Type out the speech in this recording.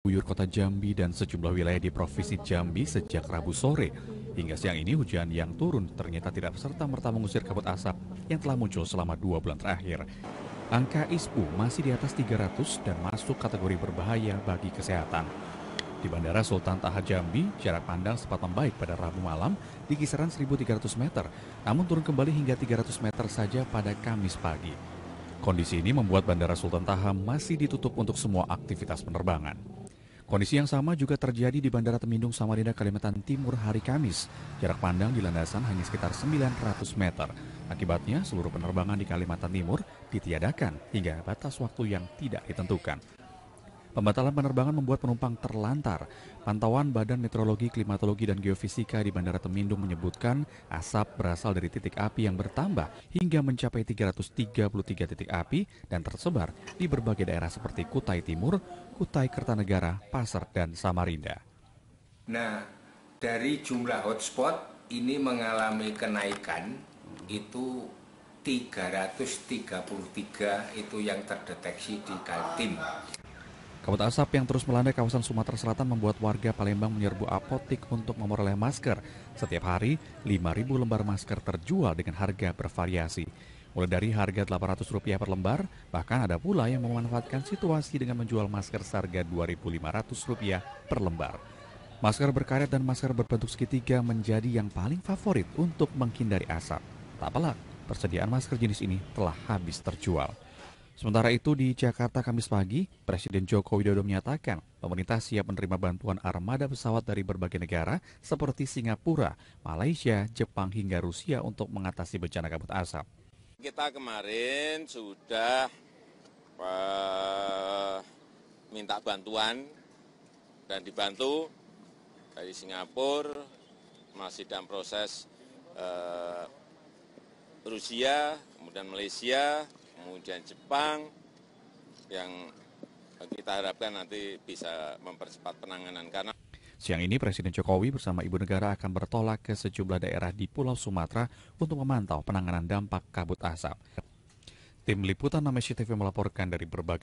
Guyur kota Jambi dan sejumlah wilayah di Provinsi Jambi sejak Rabu sore. Hingga siang ini hujan yang turun ternyata tidak serta-merta mengusir kabut asap yang telah muncul selama dua bulan terakhir. Angka ISPU masih di atas 300 dan masuk kategori berbahaya bagi kesehatan. Di Bandara Sultan Taha Jambi, jarak pandang sempat membaik pada Rabu malam di kisaran 1.300 meter, namun turun kembali hingga 300 meter saja pada Kamis pagi. Kondisi ini membuat Bandara Sultan Taha masih ditutup untuk semua aktivitas penerbangan. Kondisi yang sama juga terjadi di Bandara Temindung, Samarinda, Kalimantan Timur hari Kamis. Jarak pandang di landasan hanya sekitar 900 meter. Akibatnya, seluruh penerbangan di Kalimantan Timur ditiadakan hingga batas waktu yang tidak ditentukan. Pembatalan penerbangan membuat penumpang terlantar. Pantauan Badan Meteorologi, Klimatologi, dan Geofisika di Bandara Temindung menyebutkan asap berasal dari titik api yang bertambah hingga mencapai 333 titik api dan tersebar di berbagai daerah seperti Kutai Timur, Kutai Kertanegara, Pasar, dan Samarinda. Nah, dari jumlah hotspot ini mengalami kenaikan itu 333 itu yang terdeteksi di Kaltim. Kabut asap yang terus melanda kawasan Sumatera Selatan membuat warga Palembang menyerbu apotik untuk memperoleh masker. Setiap hari, 5.000 lembar masker terjual dengan harga bervariasi. Mulai dari harga Rp800 per lembar, bahkan ada pula yang memanfaatkan situasi dengan menjual masker seharga Rp2.500 per lembar. Masker berkaret dan masker berbentuk segitiga menjadi yang paling favorit untuk menghindari asap. Tak pelak, persediaan masker jenis ini telah habis terjual. Sementara itu di Jakarta Kamis pagi, Presiden Joko Widodo menyatakan pemerintah siap menerima bantuan armada pesawat dari berbagai negara seperti Singapura, Malaysia, Jepang hingga Rusia untuk mengatasi bencana kabut asap. Kita kemarin sudah uh, minta bantuan dan dibantu dari Singapura, masih dalam proses uh, Rusia, kemudian Malaysia, kemudian jepang yang kita harapkan nanti bisa mempercepat penanganan karena Siang ini Presiden Jokowi bersama Ibu Negara akan bertolak ke sejumlah daerah di Pulau Sumatera untuk memantau penanganan dampak kabut asap. Tim Liputan Namesi TV melaporkan dari berbagai